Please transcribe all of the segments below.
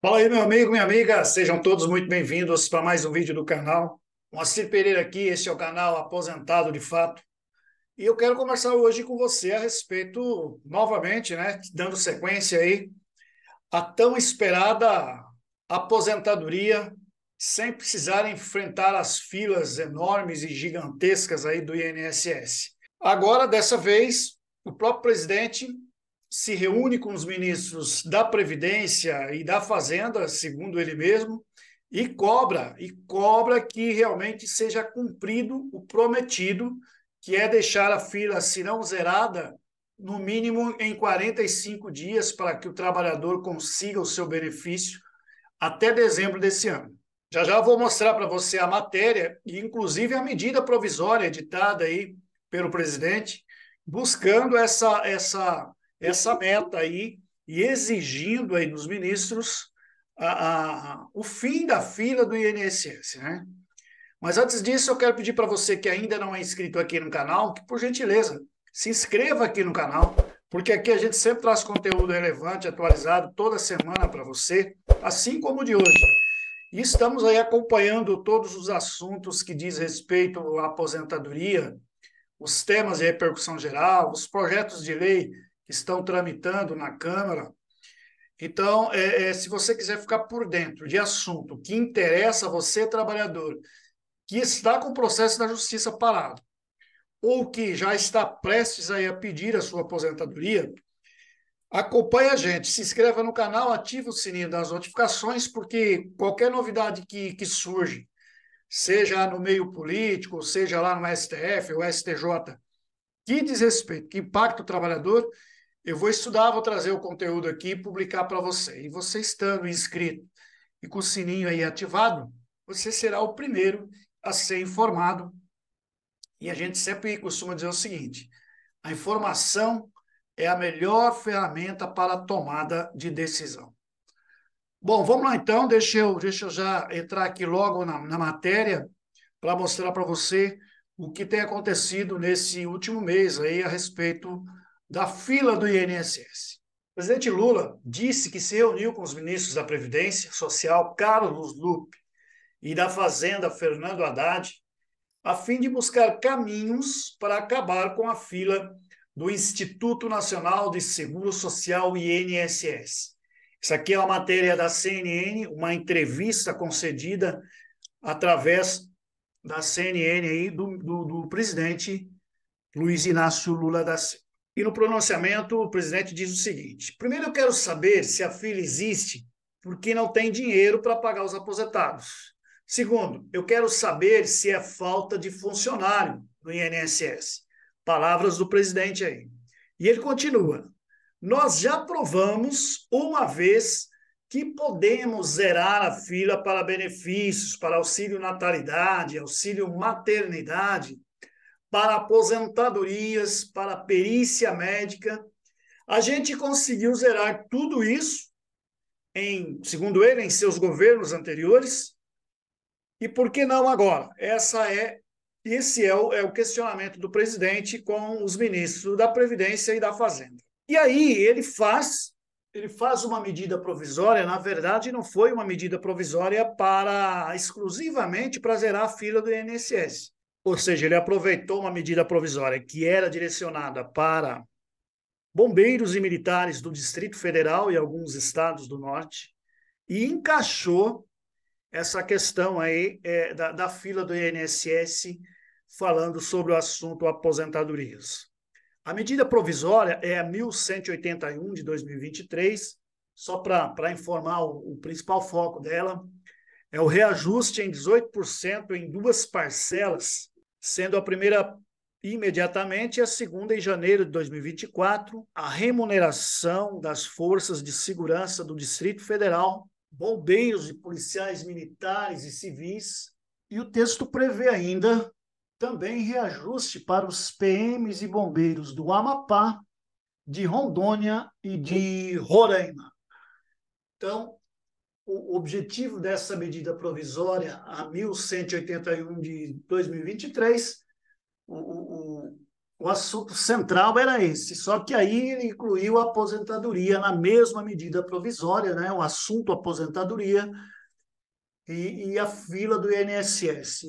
Fala aí, meu amigo, minha amiga, sejam todos muito bem-vindos para mais um vídeo do canal. Moacir Pereira aqui, esse é o canal Aposentado de Fato. E eu quero conversar hoje com você a respeito, novamente, né, dando sequência aí, a tão esperada aposentadoria sem precisar enfrentar as filas enormes e gigantescas aí do INSS. Agora, dessa vez, o próprio presidente se reúne com os ministros da Previdência e da Fazenda, segundo ele mesmo, e cobra, e cobra que realmente seja cumprido o prometido, que é deixar a fila, se não zerada, no mínimo em 45 dias para que o trabalhador consiga o seu benefício até dezembro desse ano. Já já vou mostrar para você a matéria e inclusive a medida provisória editada aí pelo presidente, buscando essa essa essa meta aí e exigindo aí dos ministros a, a, o fim da fila do INSS, né? Mas antes disso, eu quero pedir para você que ainda não é inscrito aqui no canal, que por gentileza, se inscreva aqui no canal, porque aqui a gente sempre traz conteúdo relevante, atualizado toda semana para você, assim como o de hoje. E estamos aí acompanhando todos os assuntos que diz respeito à aposentadoria, os temas de repercussão geral, os projetos de lei estão tramitando na Câmara. Então, é, é, se você quiser ficar por dentro de assunto que interessa a você, trabalhador, que está com o processo da justiça parado, ou que já está prestes a pedir a sua aposentadoria, acompanhe a gente, se inscreva no canal, ative o sininho das notificações, porque qualquer novidade que, que surge, seja no meio político, seja lá no STF ou STJ, que diz respeito, que impacta o trabalhador, eu vou estudar, vou trazer o conteúdo aqui e publicar para você. E você estando inscrito e com o sininho aí ativado, você será o primeiro a ser informado. E a gente sempre costuma dizer o seguinte: a informação é a melhor ferramenta para a tomada de decisão. Bom, vamos lá então, deixa eu, deixa eu já entrar aqui logo na, na matéria para mostrar para você o que tem acontecido nesse último mês aí a respeito da fila do INSS. O presidente Lula disse que se reuniu com os ministros da Previdência Social, Carlos Lupe, e da Fazenda, Fernando Haddad, a fim de buscar caminhos para acabar com a fila do Instituto Nacional de Seguro Social, INSS. Isso aqui é uma matéria da CNN, uma entrevista concedida através da CNN aí, do, do, do presidente Luiz Inácio Lula da Silva. E no pronunciamento, o presidente diz o seguinte: primeiro, eu quero saber se a fila existe porque não tem dinheiro para pagar os aposentados. Segundo, eu quero saber se é falta de funcionário no INSS. Palavras do presidente aí. E ele continua: nós já provamos uma vez que podemos zerar a fila para benefícios, para auxílio natalidade, auxílio maternidade, para aposentadorias, para perícia médica. A gente conseguiu zerar tudo isso, em, segundo ele, em seus governos anteriores. E por que não agora? Essa é esse é o, é o questionamento do presidente com os ministros da Previdência e da Fazenda. E aí ele faz ele faz uma medida provisória, na verdade não foi uma medida provisória para exclusivamente para zerar a fila do INSS. Ou seja, ele aproveitou uma medida provisória que era direcionada para bombeiros e militares do Distrito Federal e alguns estados do Norte e encaixou essa questão aí é, da, da fila do INSS falando sobre o assunto aposentadorias. A medida provisória é a 1181 de 2023, só para informar o, o, principal foco dela, é o reajuste em 18% em duas parcelas sendo a primeira imediatamente e a segunda em janeiro de 2024, a remuneração das forças de segurança do Distrito Federal, bombeiros e policiais militares e civis, e o texto prevê ainda também reajuste para os PMs e bombeiros do Amapá, de Rondônia e de Roraima. Então, o objetivo dessa medida provisória, a 1181 de 2023, o, o, o assunto central era esse, só que aí ele incluiu a aposentadoria na mesma medida provisória, né? o assunto aposentadoria e, e a fila do INSS,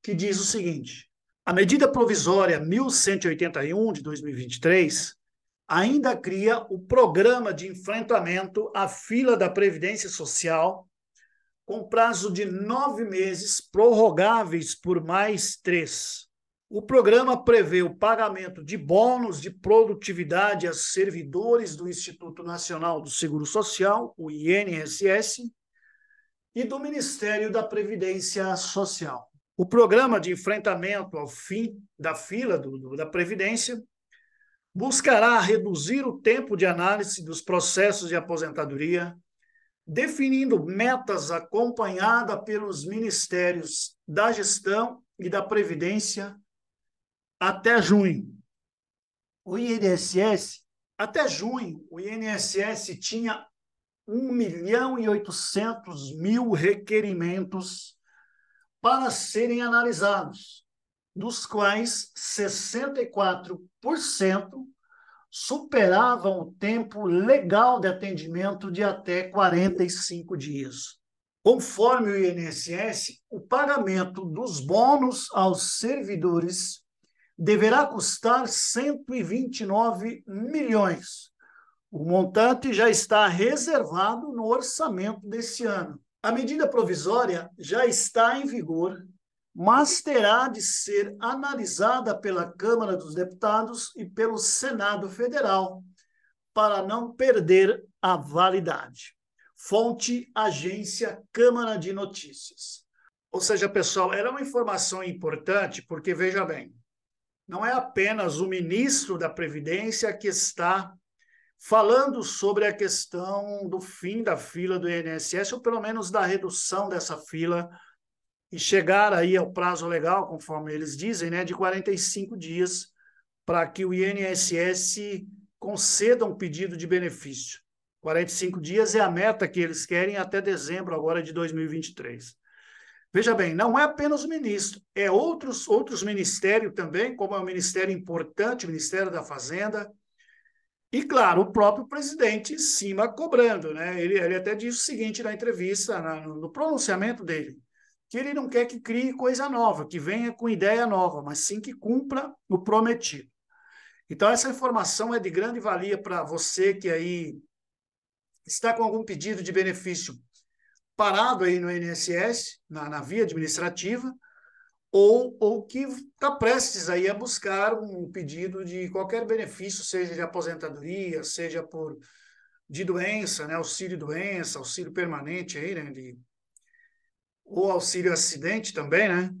que diz o seguinte: a medida provisória 1181 de 2023 ainda cria o programa de enfrentamento à fila da Previdência Social, com prazo de nove meses, prorrogáveis por mais três. O programa prevê o pagamento de bônus de produtividade a servidores do Instituto Nacional do Seguro Social, o INSS, e do Ministério da Previdência Social. O programa de enfrentamento ao fim da fila do, do, da Previdência buscará reduzir o tempo de análise dos processos de aposentadoria, definindo metas acompanhada pelos ministérios da gestão e da previdência até junho. O INSS, até junho, o INSS tinha 1 milhão e 800 mil requerimentos para serem analisados dos quais 64% superavam o tempo legal de atendimento de até 45 dias. Conforme o INSS, o pagamento dos bônus aos servidores deverá custar 129 milhões. O montante já está reservado no orçamento desse ano. A medida provisória já está em vigor mas terá de ser analisada pela Câmara dos Deputados e pelo Senado Federal para não perder a validade. Fonte Agência Câmara de Notícias. Ou seja, pessoal, era uma informação importante, porque veja bem, não é apenas o ministro da Previdência que está falando sobre a questão do fim da fila do INSS, ou pelo menos da redução dessa fila e chegar aí ao prazo legal, conforme eles dizem, né, de 45 dias para que o INSS conceda um pedido de benefício. 45 dias é a meta que eles querem até dezembro agora de 2023. Veja bem, não é apenas o ministro, é outros outros ministérios também, como é um ministério importante, o Ministério da Fazenda, e claro, o próprio presidente em cima cobrando, né? Ele, ele até disse o seguinte na entrevista, na, no pronunciamento dele: que ele não quer que crie coisa nova, que venha com ideia nova, mas sim que cumpra o prometido. Então, essa informação é de grande valia para você que aí está com algum pedido de benefício parado aí no INSS, na, na via administrativa, ou, ou que está prestes aí a buscar um pedido de qualquer benefício, seja de aposentadoria, seja por de doença, né, auxílio doença, auxílio permanente aí, né, de ou auxílio acidente também, né?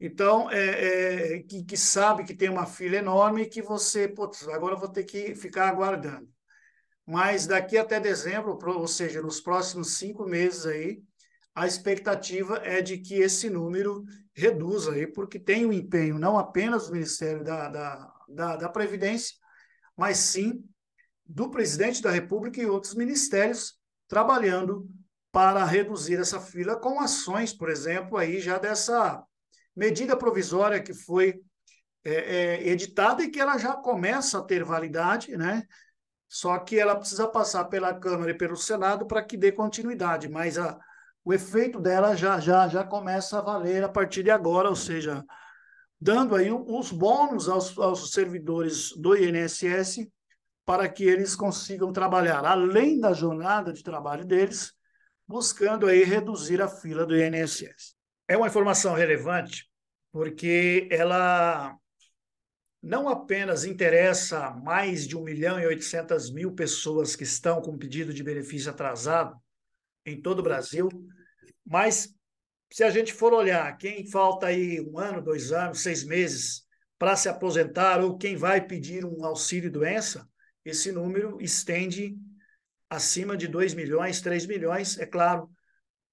Então, é, é, que, que, sabe que tem uma fila enorme e que você, putz, agora vou ter que ficar aguardando. Mas daqui até dezembro, ou seja, nos próximos cinco meses aí, a expectativa é de que esse número reduza aí, porque tem um empenho não apenas do Ministério da, da, da, da Previdência, mas sim do presidente da República e outros ministérios trabalhando para reduzir essa fila com ações, por exemplo, aí já dessa medida provisória que foi é, é, editada e que ela já começa a ter validade, né? Só que ela precisa passar pela Câmara e pelo Senado para que dê continuidade, mas a, o efeito dela já, já, já começa a valer a partir de agora, ou seja, dando aí os bônus aos, aos servidores do INSS para que eles consigam trabalhar, além da jornada de trabalho deles, buscando aí reduzir a fila do INSS. É uma informação relevante porque ela não apenas interessa mais de 1 milhão e 800 mil pessoas que estão com pedido de benefício atrasado em todo o Brasil, mas se a gente for olhar quem falta aí um ano, dois anos, seis meses para se aposentar ou quem vai pedir um auxílio doença, esse número estende acima de 2 milhões, 3 milhões, é claro,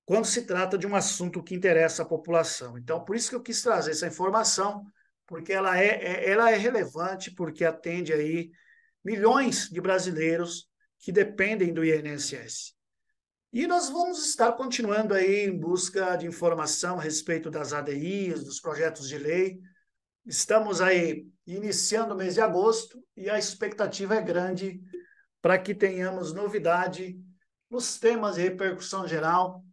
quando se trata de um assunto que interessa à população. Então, por isso que eu quis trazer essa informação, porque ela é, é ela é relevante, porque atende aí milhões de brasileiros que dependem do INSS. E nós vamos estar continuando aí em busca de informação a respeito das ADIs, dos projetos de lei. Estamos aí iniciando o mês de agosto e a expectativa é grande para que tenhamos novidade nos temas de repercussão geral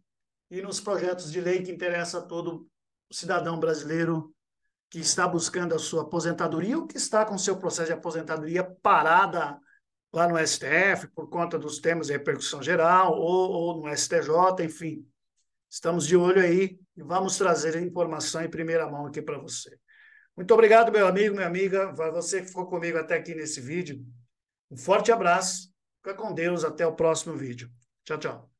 e nos projetos de lei que interessam a todo cidadão brasileiro que está buscando a sua aposentadoria ou que está com seu processo de aposentadoria parada lá no STF por conta dos temas de repercussão geral ou, ou no STJ, enfim. Estamos de olho aí e vamos trazer informação em primeira mão aqui para você. Muito obrigado, meu amigo, minha amiga, você que ficou comigo até aqui nesse vídeo. Um forte abraço, fica com Deus, até o próximo vídeo. Tchau, tchau.